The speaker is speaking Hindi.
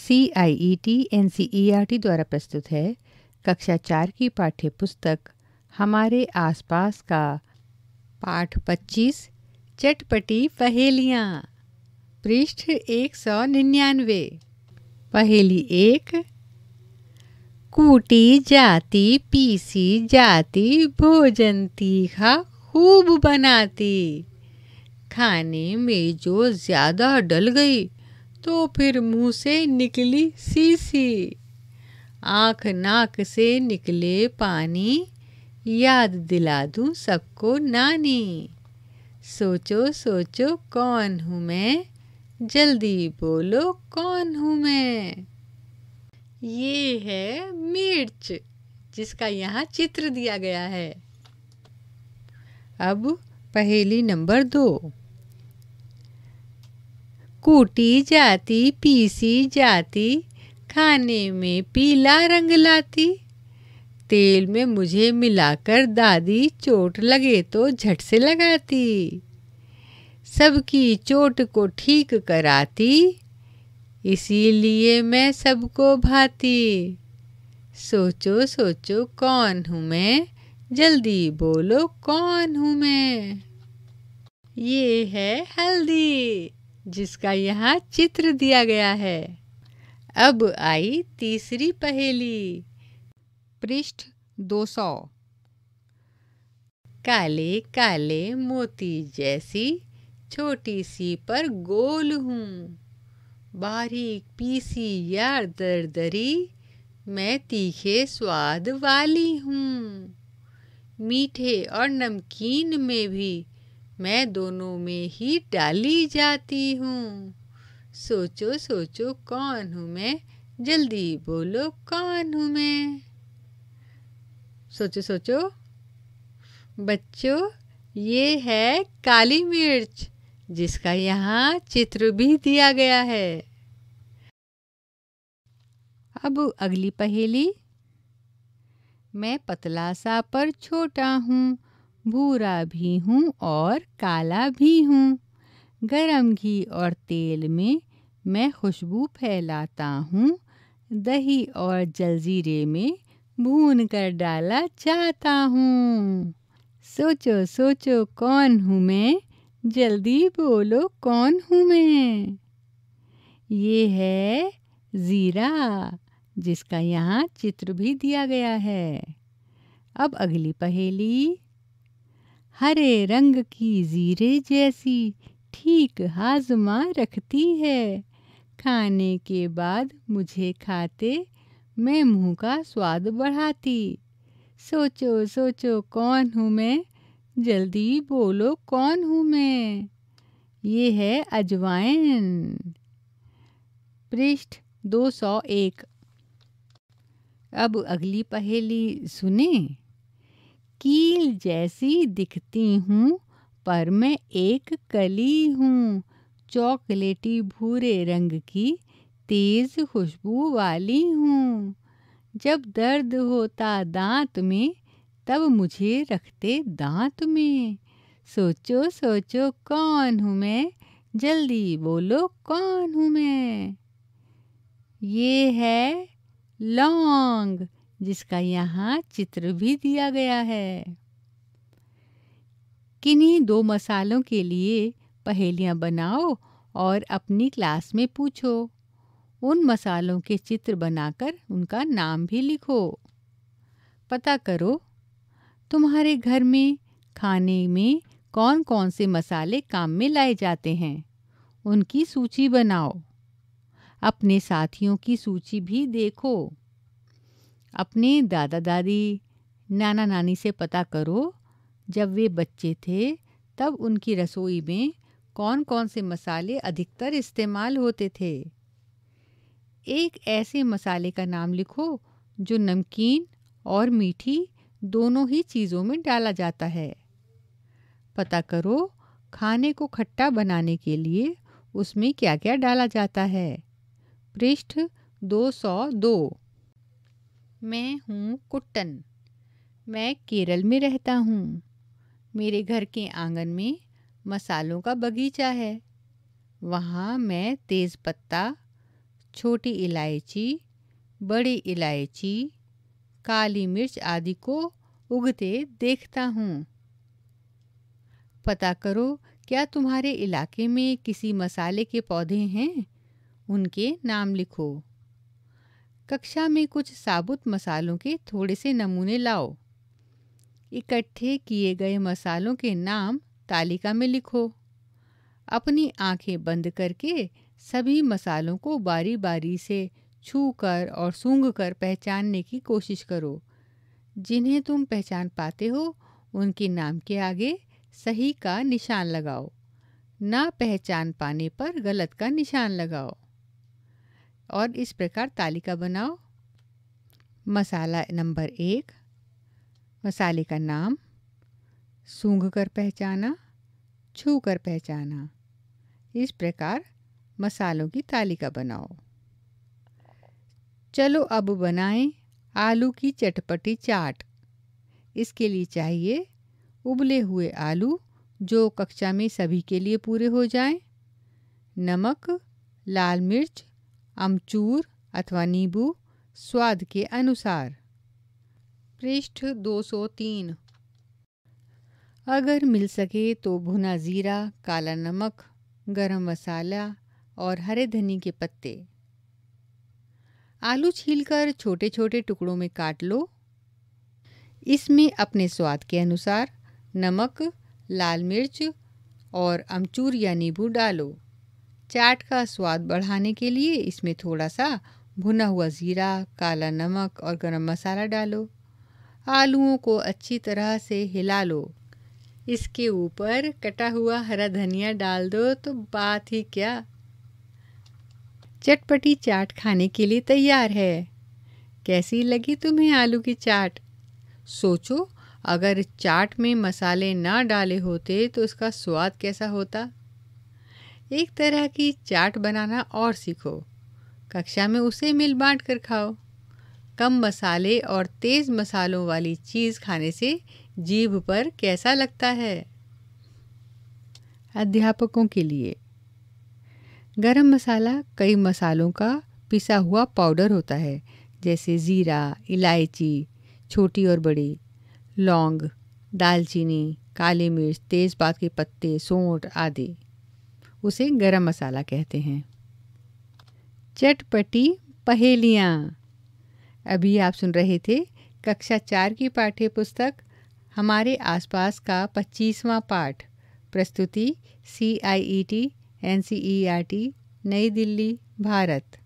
C I E T N C E R T द्वारा प्रस्तुत है कक्षा चार की पाठ्य पुस्तक हमारे आसपास का पाठ पच्चीस चटपटी पहेलियाँ पृष्ठ एक सौ निन्यानवे पहेली एक कूटी जाती पीसी जाती भोजन तीखा खूब बनाती खाने में जो ज़्यादा डल गई तो फिर मुंह से निकली सीसी आँख नाक से निकले पानी याद दिला दूँ सबको नानी सोचो सोचो कौन हूँ मैं जल्दी बोलो कौन हूँ मैं ये है मिर्च जिसका यहाँ चित्र दिया गया है अब पहेली नंबर दो कूटी जाती पीसी जाती खाने में पीला रंग लाती तेल में मुझे मिलाकर दादी चोट लगे तो झट से लगाती सबकी चोट को ठीक कराती इसीलिए मैं सबको भाती सोचो सोचो कौन हूँ मैं जल्दी बोलो कौन हूँ मैं ये है हल्दी जिसका यहाँ चित्र दिया गया है अब आई तीसरी पहेली पृष्ठ 200 काले काले मोती जैसी छोटी सी पर गोल हूँ बारीक पीसी या दरदरी मैं तीखे स्वाद वाली हूँ मीठे और नमकीन में भी मैं दोनों में ही डाली जाती हूँ सोचो सोचो कौन हूँ मैं जल्दी बोलो कौन हूँ मैं सोचो सोचो बच्चों ये है काली मिर्च जिसका यहाँ चित्र भी दिया गया है अब अगली पहेली मैं पतला सा पर छोटा हूँ भूरा भी हूँ और काला भी हूँ गरम घी और तेल में मैं खुशबू फैलाता हूँ दही और जलजीरे में भून कर डाला चाहता हूँ सोचो सोचो कौन हूँ मैं जल्दी बोलो कौन हूँ मैं ये है ज़ीरा जिसका यहाँ चित्र भी दिया गया है अब अगली पहेली हरे रंग की जीरे जैसी ठीक हाजमा रखती है खाने के बाद मुझे खाते मैं मुंह का स्वाद बढ़ाती सोचो सोचो कौन हूँ मैं जल्दी बोलो कौन हूँ मैं ये है अजवाइन पृष्ठ 201 अब अगली पहेली सुने कील जैसी दिखती हूँ पर मैं एक कली हूँ चॉकलेटी भूरे रंग की तेज़ खुशबू वाली हूँ जब दर्द होता दांत में तब मुझे रखते दांत में सोचो सोचो कौन हूँ मैं जल्दी बोलो कौन हूँ मैं ये है लौंग जिसका यहाँ चित्र भी दिया गया है किन्हीं दो मसालों के लिए पहेलियाँ बनाओ और अपनी क्लास में पूछो उन मसालों के चित्र बनाकर उनका नाम भी लिखो पता करो तुम्हारे घर में खाने में कौन कौन से मसाले काम में लाए जाते हैं उनकी सूची बनाओ अपने साथियों की सूची भी देखो अपने दादा दादी नाना नानी से पता करो जब वे बच्चे थे तब उनकी रसोई में कौन कौन से मसाले अधिकतर इस्तेमाल होते थे एक ऐसे मसाले का नाम लिखो जो नमकीन और मीठी दोनों ही चीज़ों में डाला जाता है पता करो खाने को खट्टा बनाने के लिए उसमें क्या क्या डाला जाता है पृष्ठ दो सौ दो मैं हूँ कुट्टन मैं केरल में रहता हूँ मेरे घर के आंगन में मसालों का बगीचा है वहाँ मैं तेज़ पत्ता छोटी इलायची बड़ी इलायची काली मिर्च आदि को उगते देखता हूँ पता करो क्या तुम्हारे इलाके में किसी मसाले के पौधे हैं उनके नाम लिखो कक्षा में कुछ साबुत मसालों के थोड़े से नमूने लाओ इकट्ठे किए गए मसालों के नाम तालिका में लिखो अपनी आंखें बंद करके सभी मसालों को बारी बारी से छू कर और सूंघ कर पहचानने की कोशिश करो जिन्हें तुम पहचान पाते हो उनके नाम के आगे सही का निशान लगाओ ना पहचान पाने पर गलत का निशान लगाओ और इस प्रकार तालिका बनाओ मसाला नंबर एक मसाले का नाम सूंघ कर पहचाना छू कर पहचाना इस प्रकार मसालों की तालिका बनाओ चलो अब बनाएं आलू की चटपटी चाट इसके लिए चाहिए उबले हुए आलू जो कक्षा में सभी के लिए पूरे हो जाएं, नमक लाल मिर्च अमचूर अथवा नींबू स्वाद के अनुसार पृष्ठ 203 अगर मिल सके तो भुना ज़ीरा काला नमक गरम मसाला और हरे धनी के पत्ते आलू छीलकर छोटे छोटे टुकड़ों में काट लो इसमें अपने स्वाद के अनुसार नमक लाल मिर्च और अमचूर या नींबू डालो चाट का स्वाद बढ़ाने के लिए इसमें थोड़ा सा भुना हुआ ज़ीरा काला नमक और गरम मसाला डालो आलूओं को अच्छी तरह से हिला लो इसके ऊपर कटा हुआ हरा धनिया डाल दो तो बात ही क्या चटपटी चाट खाने के लिए तैयार है कैसी लगी तुम्हें आलू की चाट सोचो अगर चाट में मसाले ना डाले होते तो इसका स्वाद कैसा होता एक तरह की चाट बनाना और सीखो कक्षा में उसे मिल बांट कर खाओ कम मसाले और तेज़ मसालों वाली चीज़ खाने से जीभ पर कैसा लगता है अध्यापकों के लिए गरम मसाला कई मसालों का पिसा हुआ पाउडर होता है जैसे ज़ीरा इलायची छोटी और बड़ी लौंग दालचीनी काली मिर्च तेज़पात के पत्ते सौंठ आदि उसे गरम मसाला कहते हैं चटपटी पहेलियाँ अभी आप सुन रहे थे कक्षा चार की पाठ्य पुस्तक हमारे आसपास का पच्चीसवां पाठ प्रस्तुति C I E T N C E R T Nai Delhi Bharat